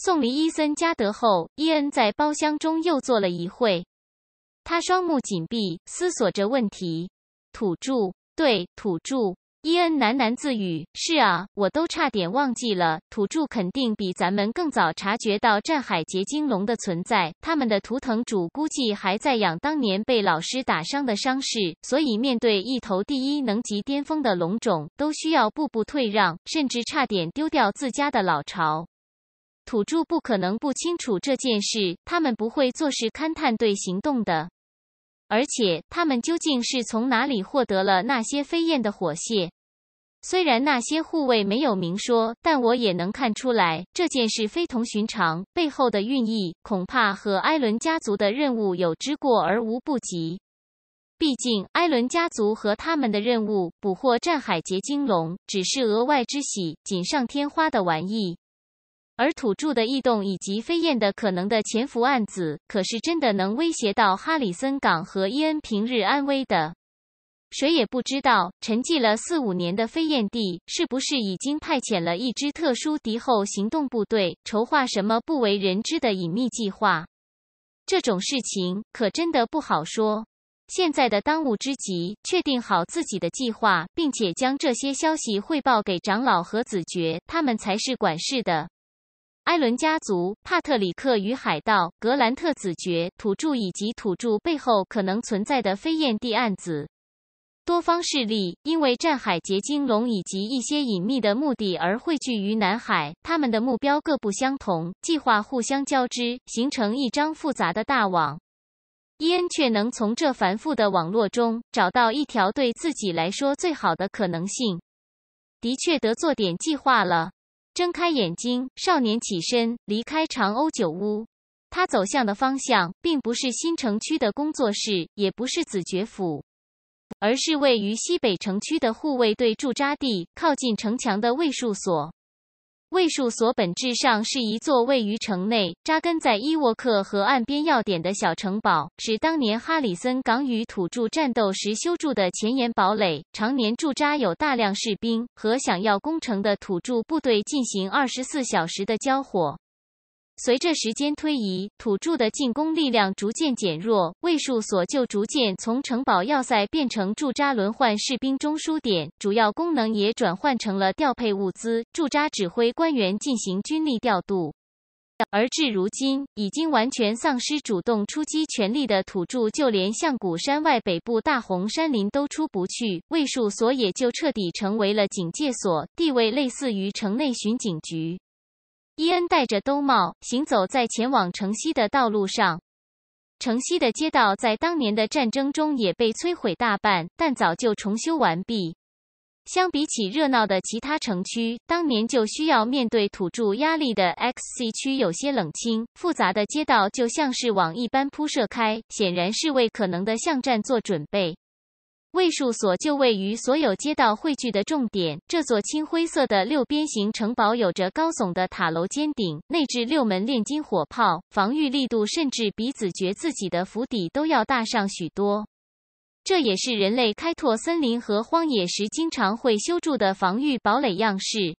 送离伊森加德后，伊恩在包厢中又坐了一会。他双目紧闭，思索着问题。土著，对，土著。伊恩喃喃自语：“是啊，我都差点忘记了。土著肯定比咱们更早察觉到战海结晶龙的存在。他们的图腾主估计还在养当年被老师打伤的伤势，所以面对一头第一能级巅峰的龙种，都需要步步退让，甚至差点丢掉自家的老巢。”土著不可能不清楚这件事，他们不会坐视勘探队行动的。而且，他们究竟是从哪里获得了那些飞燕的火屑？虽然那些护卫没有明说，但我也能看出来，这件事非同寻常，背后的寓意恐怕和埃伦家族的任务有之过而无不及。毕竟，埃伦家族和他们的任务捕获战海结晶龙只是额外之喜、锦上添花的玩意。而土著的异动以及飞燕的可能的潜伏案子，可是真的能威胁到哈里森港和伊恩平日安危的。谁也不知道沉寂了四五年的飞燕地，是不是已经派遣了一支特殊敌后行动部队，筹划什么不为人知的隐秘计划。这种事情可真的不好说。现在的当务之急，确定好自己的计划，并且将这些消息汇报给长老和子爵，他们才是管事的。埃伦家族、帕特里克与海盗格兰特子爵、土著以及土著背后可能存在的飞燕地案子，多方势力因为战海结晶龙以及一些隐秘的目的而汇聚于南海。他们的目标各不相同，计划互相交织，形成一张复杂的大网。伊恩却能从这繁复的网络中找到一条对自己来说最好的可能性。的确，得做点计划了。睁开眼睛，少年起身离开长欧酒屋。他走向的方向并不是新城区的工作室，也不是子爵府，而是位于西北城区的护卫队驻扎地，靠近城墙的卫戍所。卫戍所本质上是一座位于城内、扎根在伊沃克河岸边要点的小城堡，是当年哈里森港与土著战斗时修筑的前沿堡垒，常年驻扎有大量士兵和想要攻城的土著部队进行二十四小时的交火。随着时间推移，土著的进攻力量逐渐减弱，卫戍所就逐渐从城堡要塞变成驻扎轮换士兵中枢点，主要功能也转换成了调配物资、驻扎指挥官员进行军力调度。而至如今，已经完全丧失主动出击权力的土著，就连象谷山外北部大红山林都出不去，卫戍所也就彻底成为了警戒所，地位类似于城内巡警局。伊恩戴着兜帽，行走在前往城西的道路上。城西的街道在当年的战争中也被摧毁大半，但早就重修完毕。相比起热闹的其他城区，当年就需要面对土著压力的 X C 区有些冷清。复杂的街道就像是网一般铺设开，显然是为可能的巷战做准备。卫戍所就位于所有街道汇聚的重点。这座青灰色的六边形城堡有着高耸的塔楼尖顶，内置六门炼金火炮，防御力度甚至比子爵自己的府邸都要大上许多。这也是人类开拓森林和荒野时经常会修筑的防御堡垒样式。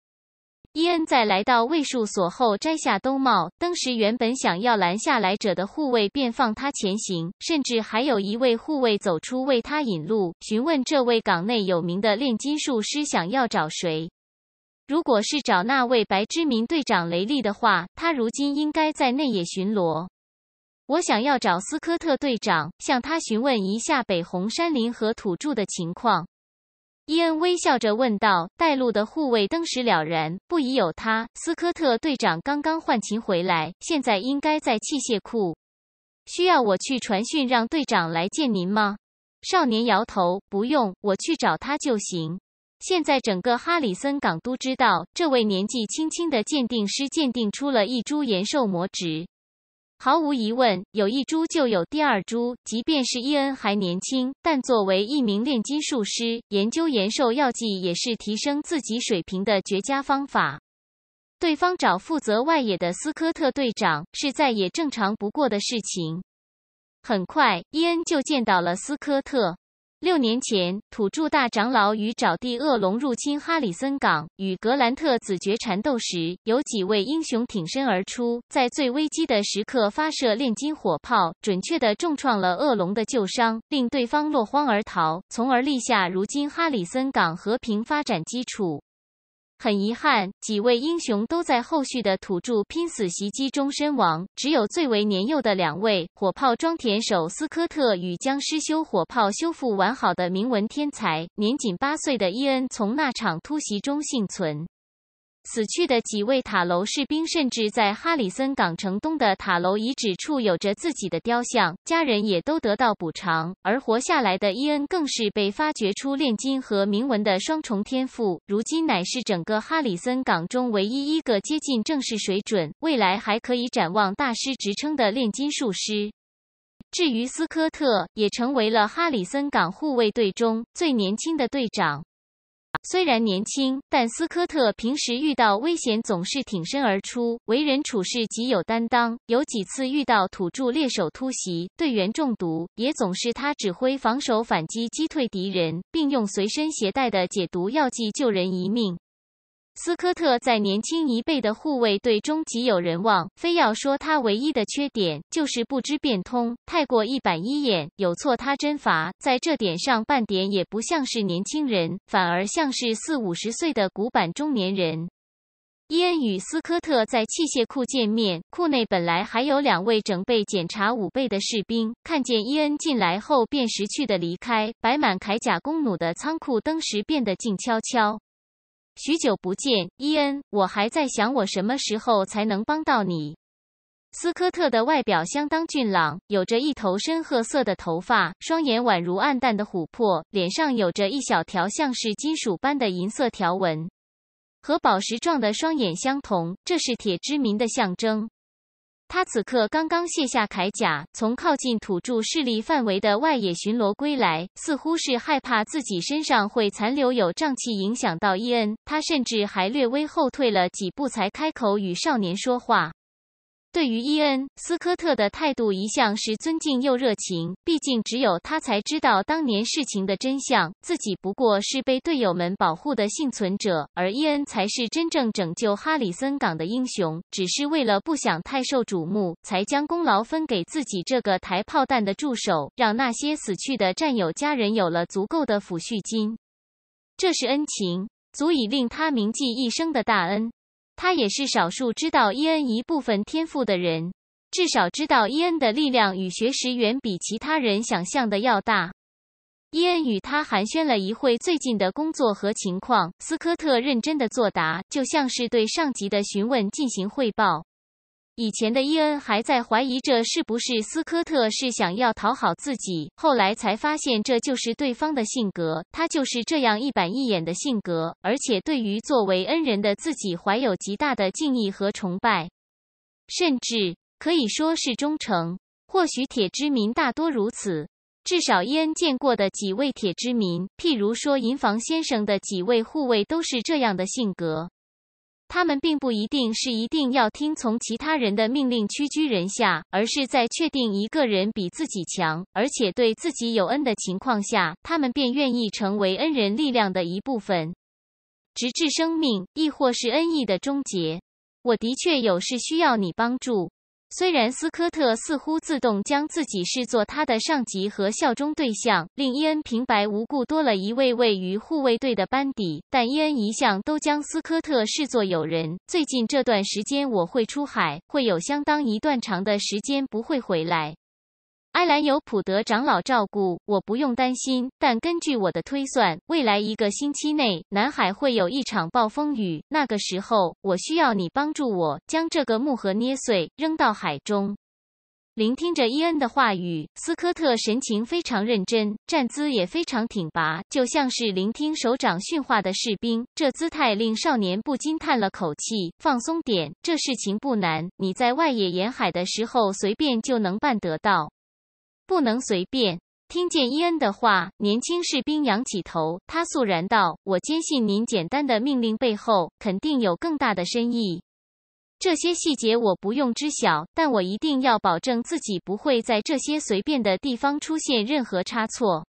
伊恩在来到卫戍所后摘下兜帽，当时原本想要拦下来者的护卫便放他前行，甚至还有一位护卫走出为他引路，询问这位港内有名的炼金术师想要找谁。如果是找那位白之名队长雷利的话，他如今应该在内野巡逻。我想要找斯科特队长，向他询问一下北红山林和土著的情况。伊恩微笑着问道：“带路的护卫登时了然，不疑有他。斯科特队长刚刚换勤回来，现在应该在器械库。需要我去传讯，让队长来见您吗？”少年摇头：“不用，我去找他就行。”现在整个哈里森港都知道，这位年纪轻轻的鉴定师鉴定出了一株延寿魔植。毫无疑问，有一株就有第二株。即便是伊恩还年轻，但作为一名炼金术师，研究延寿药剂也是提升自己水平的绝佳方法。对方找负责外野的斯科特队长，是再也正常不过的事情。很快，伊恩就见到了斯科特。六年前，土著大长老与沼地恶龙入侵哈里森港，与格兰特子爵缠斗时，有几位英雄挺身而出，在最危机的时刻发射炼金火炮，准确的重创了恶龙的旧伤，令对方落荒而逃，从而立下如今哈里森港和平发展基础。很遗憾，几位英雄都在后续的土著拼死袭击中身亡。只有最为年幼的两位火炮装填手斯科特与僵尸修火炮修复完好的铭文天才，年仅八岁的伊恩从那场突袭中幸存。死去的几位塔楼士兵，甚至在哈里森港城东的塔楼遗址处有着自己的雕像，家人也都得到补偿。而活下来的伊恩更是被发掘出炼金和铭文的双重天赋，如今乃是整个哈里森港中唯一一个接近正式水准，未来还可以展望大师职称的炼金术师。至于斯科特，也成为了哈里森港护卫队中最年轻的队长。虽然年轻，但斯科特平时遇到危险总是挺身而出，为人处事极有担当。有几次遇到土著猎手突袭，队员中毒，也总是他指挥防守反击，击退敌人，并用随身携带的解毒药剂救人一命。斯科特在年轻一辈的护卫队中极有人望，非要说他唯一的缺点就是不知变通，太过一板一眼。有错他真罚，在这点上半点也不像是年轻人，反而像是四五十岁的古板中年人。伊恩与斯科特在器械库见面，库内本来还有两位准备检查五倍的士兵，看见伊恩进来后便识趣的离开。摆满铠甲、弓弩的仓库登时变得静悄悄。许久不见，伊恩，我还在想我什么时候才能帮到你。斯科特的外表相当俊朗，有着一头深褐色的头发，双眼宛如暗淡的琥珀，脸上有着一小条像是金属般的银色条纹，和宝石状的双眼相同，这是铁之民的象征。他此刻刚刚卸下铠甲，从靠近土著势力范围的外野巡逻归来，似乎是害怕自己身上会残留有瘴气影响到伊恩。他甚至还略微后退了几步，才开口与少年说话。对于伊恩·斯科特的态度一向是尊敬又热情，毕竟只有他才知道当年事情的真相。自己不过是被队友们保护的幸存者，而伊恩才是真正拯救哈里森港的英雄。只是为了不想太受瞩目，才将功劳分给自己这个抬炮弹的助手，让那些死去的战友家人有了足够的抚恤金。这是恩情，足以令他铭记一生的大恩。他也是少数知道伊恩一部分天赋的人，至少知道伊恩的力量与学识远比其他人想象的要大。伊恩与他寒暄了一会最近的工作和情况，斯科特认真的作答，就像是对上级的询问进行汇报。以前的伊恩还在怀疑这是不是斯科特是想要讨好自己，后来才发现这就是对方的性格。他就是这样一板一眼的性格，而且对于作为恩人的自己怀有极大的敬意和崇拜，甚至可以说是忠诚。或许铁之民大多如此，至少伊恩见过的几位铁之民，譬如说银房先生的几位护卫，都是这样的性格。他们并不一定是一定要听从其他人的命令屈居人下，而是在确定一个人比自己强，而且对自己有恩的情况下，他们便愿意成为恩人力量的一部分，直至生命亦或是恩义的终结。我的确有事需要你帮助。虽然斯科特似乎自动将自己视作他的上级和效忠对象，令伊恩平白无故多了一位位于护卫队的班底，但伊恩一向都将斯科特视作友人。最近这段时间，我会出海，会有相当一段长的时间不会回来。埃兰由普德长老照顾，我不用担心。但根据我的推算，未来一个星期内，南海会有一场暴风雨。那个时候，我需要你帮助我将这个木盒捏碎，扔到海中。聆听着伊恩的话语，斯科特神情非常认真，站姿也非常挺拔，就像是聆听首长训话的士兵。这姿态令少年不禁叹了口气：“放松点，这事情不难，你在外野沿海的时候，随便就能办得到。”不能随便。听见伊恩的话，年轻士兵仰起头，他肃然道：“我坚信您简单的命令背后肯定有更大的深意。这些细节我不用知晓，但我一定要保证自己不会在这些随便的地方出现任何差错。”